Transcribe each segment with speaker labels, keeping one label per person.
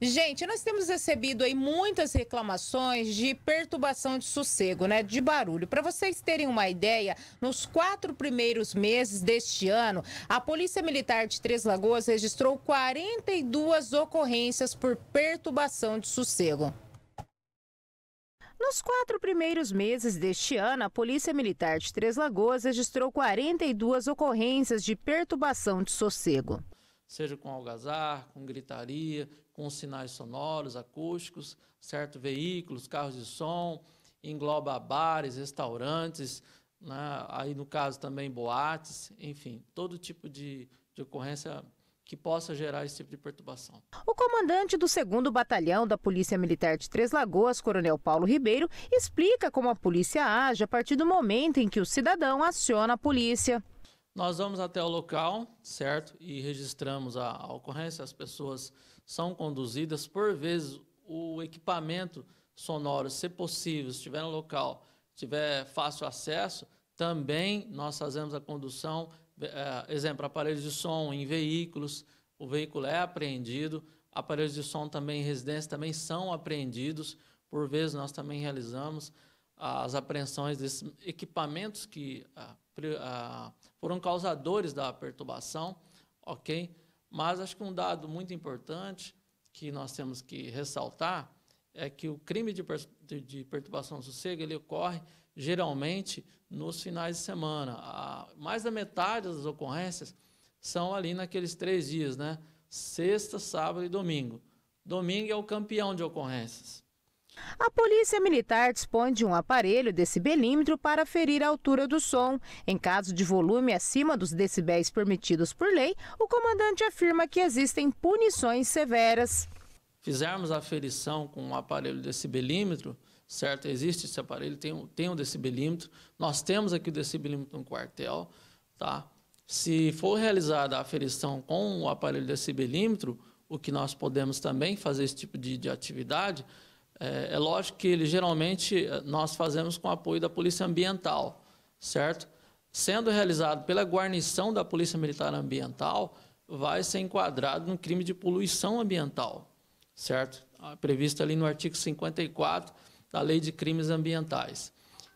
Speaker 1: Gente, nós temos recebido aí muitas reclamações de perturbação de sossego, né? De barulho. Para vocês terem uma ideia, nos quatro primeiros meses deste ano, a Polícia Militar de Três Lagoas registrou 42 ocorrências por perturbação de sossego. Nos quatro primeiros meses deste ano, a Polícia Militar de Três Lagoas registrou 42 ocorrências de perturbação de sossego.
Speaker 2: Seja com algazar, com gritaria, com sinais sonoros, acústicos, certo? Veículos, carros de som, engloba bares, restaurantes, né? aí no caso também boates, enfim, todo tipo de, de ocorrência que possa gerar esse tipo de perturbação.
Speaker 1: O comandante do 2 Batalhão da Polícia Militar de Três Lagoas, Coronel Paulo Ribeiro, explica como a polícia age a partir do momento em que o cidadão aciona a polícia.
Speaker 2: Nós vamos até o local, certo? E registramos a, a ocorrência. As pessoas são conduzidas. Por vezes, o equipamento sonoro, se possível, estiver no local, tiver fácil acesso, também nós fazemos a condução, é, exemplo, aparelhos de som em veículos, o veículo é apreendido, aparelhos de som também em residência também são apreendidos, por vezes nós também realizamos as apreensões desses equipamentos que ah, ah, foram causadores da perturbação, ok? Mas acho que um dado muito importante que nós temos que ressaltar é que o crime de, per de perturbação do sossego ele ocorre geralmente nos finais de semana. A, mais da metade das ocorrências são ali naqueles três dias, né? Sexta, sábado e domingo. Domingo é o campeão de ocorrências.
Speaker 1: A Polícia Militar dispõe de um aparelho decibelímetro para ferir a altura do som. Em caso de volume acima dos decibéis permitidos por lei, o comandante afirma que existem punições severas.
Speaker 2: Fizermos a ferição com um aparelho decibelímetro, certo? Existe esse aparelho, tem um, tem um decibelímetro. Nós temos aqui o decibelímetro no quartel, tá? Se for realizada a ferição com o aparelho decibelímetro, o que nós podemos também fazer esse tipo de, de atividade é, é lógico que ele geralmente eh, nós fazemos com apoio da Polícia Ambiental, certo? Sendo realizado pela guarnição da Polícia Militar Ambiental, vai ser enquadrado no crime de poluição ambiental, certo? Ah, previsto ali no artigo 54 da Lei de Crimes Ambientais.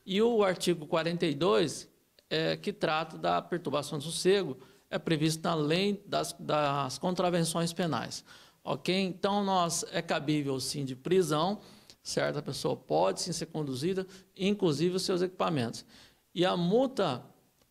Speaker 2: E o artigo 42, é, que trata da perturbação do sossego, é previsto na lei das, das contravenções penais. Ok? Então, nós é cabível sim de prisão, certo? A pessoa pode sim ser conduzida, inclusive os seus equipamentos. E a multa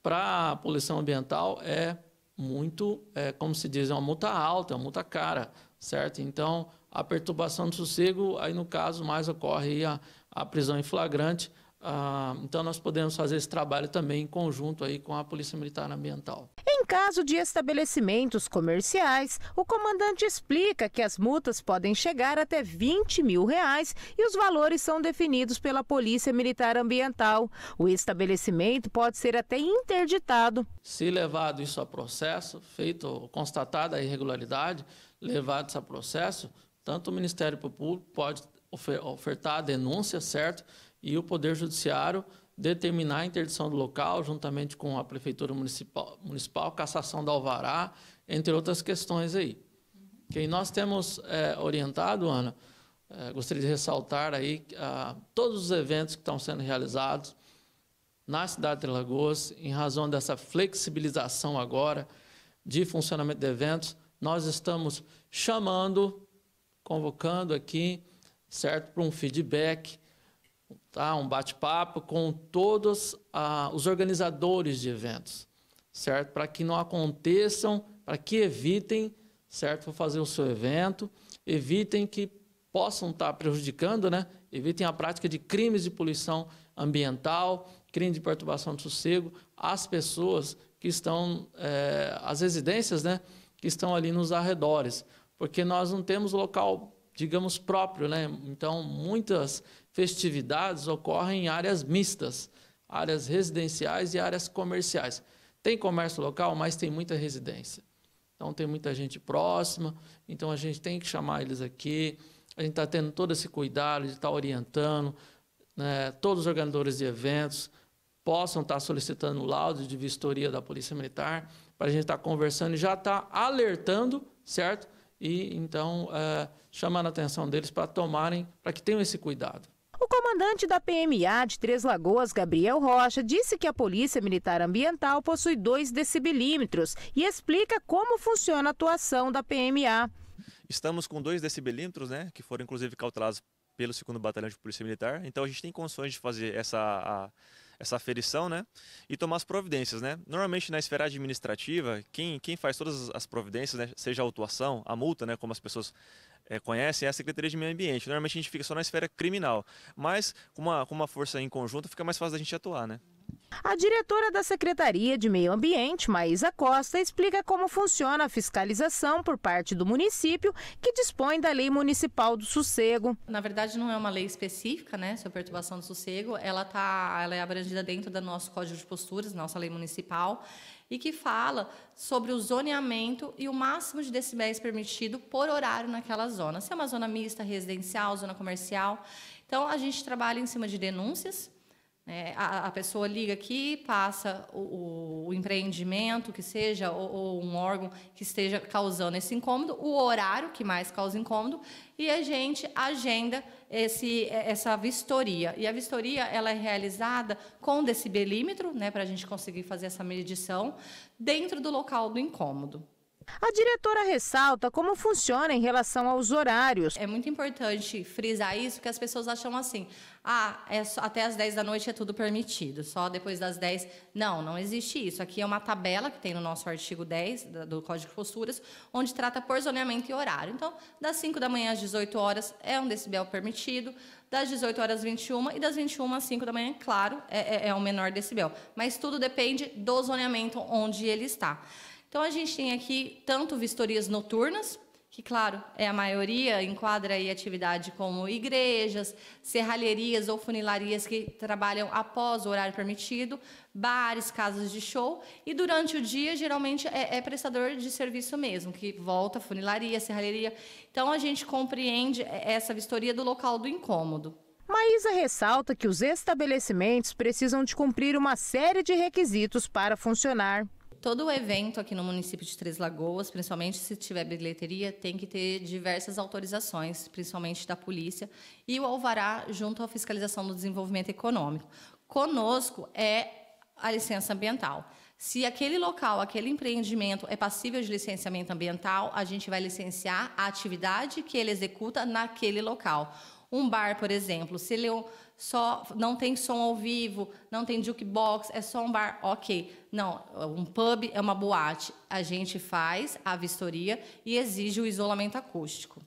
Speaker 2: para a poluição ambiental é muito, é, como se diz, é uma multa alta, é uma multa cara, certo? Então, a perturbação do sossego, aí no caso, mais ocorre a, a prisão em flagrante. Ah, então, nós podemos fazer esse trabalho também em conjunto aí com a Polícia Militar Ambiental
Speaker 1: caso de estabelecimentos comerciais, o comandante explica que as multas podem chegar até 20 mil reais e os valores são definidos pela Polícia Militar Ambiental. O estabelecimento pode ser até interditado.
Speaker 2: Se levado isso a processo, feito constatada a irregularidade, levado isso a processo, tanto o Ministério Público pode ofertar a denúncia, certo? E o Poder Judiciário determinar a interdição do local, juntamente com a Prefeitura Municipal, municipal cassação da alvará, entre outras questões aí. Que nós temos é, orientado, Ana, é, gostaria de ressaltar aí a, ah, todos os eventos que estão sendo realizados na cidade de Lagoas, em razão dessa flexibilização agora de funcionamento de eventos, nós estamos chamando, convocando aqui, certo, para um feedback tá? um bate-papo com todos ah, os organizadores de eventos, certo? Para que não aconteçam, para que evitem, certo? Vou fazer o seu evento, evitem que possam estar tá prejudicando, né? Evitem a prática de crimes de poluição ambiental, crime de perturbação de sossego, as pessoas que estão, é, as residências, né? Que estão ali nos arredores, porque nós não temos local digamos, próprio. Né? Então, muitas festividades ocorrem em áreas mistas, áreas residenciais e áreas comerciais. Tem comércio local, mas tem muita residência. Então, tem muita gente próxima, então a gente tem que chamar eles aqui. A gente está tendo todo esse cuidado de estar tá orientando né? todos os organizadores de eventos, possam estar tá solicitando laudos de vistoria da Polícia Militar para a gente estar tá conversando e já estar tá alertando, certo? e então é, chamando a atenção deles para tomarem, para que tenham esse cuidado.
Speaker 1: O comandante da PMA de Três Lagoas, Gabriel Rocha, disse que a Polícia Militar Ambiental possui dois decibelímetros e explica como funciona a atuação da PMA.
Speaker 2: Estamos com dois decibelímetros, né, que foram inclusive cautelados pelo 2 Batalhão de Polícia Militar. Então a gente tem condições de fazer essa a essa aferição, né? E tomar as providências, né? Normalmente na esfera administrativa, quem, quem faz todas as providências, né, seja a autuação, a multa, né, como as pessoas é, conhecem é a Secretaria de Meio Ambiente. Normalmente a gente fica só na esfera criminal, mas com uma, com uma força em conjunto fica mais fácil da gente atuar, né?
Speaker 1: A diretora da Secretaria de Meio Ambiente, Maísa Costa, explica como funciona a fiscalização por parte do município, que dispõe da Lei Municipal do Sossego.
Speaker 3: Na verdade, não é uma lei específica, né, sobre perturbação do sossego, ela, tá, ela é abrangida dentro do nosso Código de Posturas, nossa lei municipal, e que fala sobre o zoneamento e o máximo de decibéis permitido por horário naquela zona. Se é uma zona mista, residencial, zona comercial. Então, a gente trabalha em cima de denúncias é, a, a, pessoa liga aqui, passa o, o empreendimento, que seja, ou, ou, um órgão que esteja causando esse incômodo, o horário que mais causa incômodo, e a gente agenda esse, essa vistoria. E a vistoria ela é realizada com decibelímetro, né, para a gente conseguir fazer essa medição, dentro do local do incômodo. A diretora ressalta como funciona em relação aos horários. É muito importante frisar isso, que as pessoas acham assim: ah, é só, até as 10 da noite é tudo permitido, só depois das 10. Não, não existe isso. Aqui é uma tabela que tem no nosso artigo 10 do Código de Posturas, onde trata por zoneamento e horário. Então, das 5 da manhã às 18 horas é um decibel permitido, das 18 horas às 21 e das 21 às 5 da manhã, claro, é, é, é um menor decibel. Mas tudo depende do zoneamento onde ele está. Então, a gente tem aqui tanto vistorias noturnas, que, claro, é a maioria, enquadra aí atividade como igrejas, serralherias ou funilarias que trabalham após o horário permitido, bares, casas de show, e durante o dia, geralmente, é, é prestador de serviço mesmo, que volta, funilaria, serralheria. Então, a gente compreende essa vistoria do local do incômodo.
Speaker 1: Maísa ressalta que os estabelecimentos precisam de cumprir uma série de requisitos para funcionar.
Speaker 3: Todo evento aqui no município de Três Lagoas, principalmente se tiver bilheteria, tem que ter diversas autorizações, principalmente da polícia, e o alvará junto à fiscalização do desenvolvimento econômico. Conosco é a licença ambiental. Se aquele local, aquele empreendimento é passível de licenciamento ambiental, a gente vai licenciar a atividade que ele executa naquele local. Um bar, por exemplo, se ele só não tem som ao vivo, não tem jukebox, é só um bar, ok. Não, um pub é uma boate. A gente faz a vistoria e exige o isolamento acústico.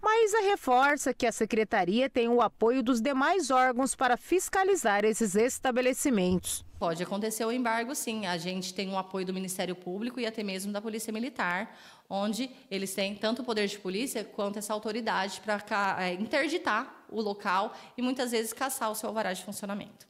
Speaker 1: Maísa reforça que a secretaria tem o apoio dos demais órgãos para fiscalizar esses estabelecimentos.
Speaker 3: Pode acontecer o embargo, sim. A gente tem um apoio do Ministério Público e até mesmo da Polícia Militar, onde eles têm tanto o poder de polícia quanto essa autoridade para é, interditar o local e muitas vezes caçar o seu alvará de funcionamento.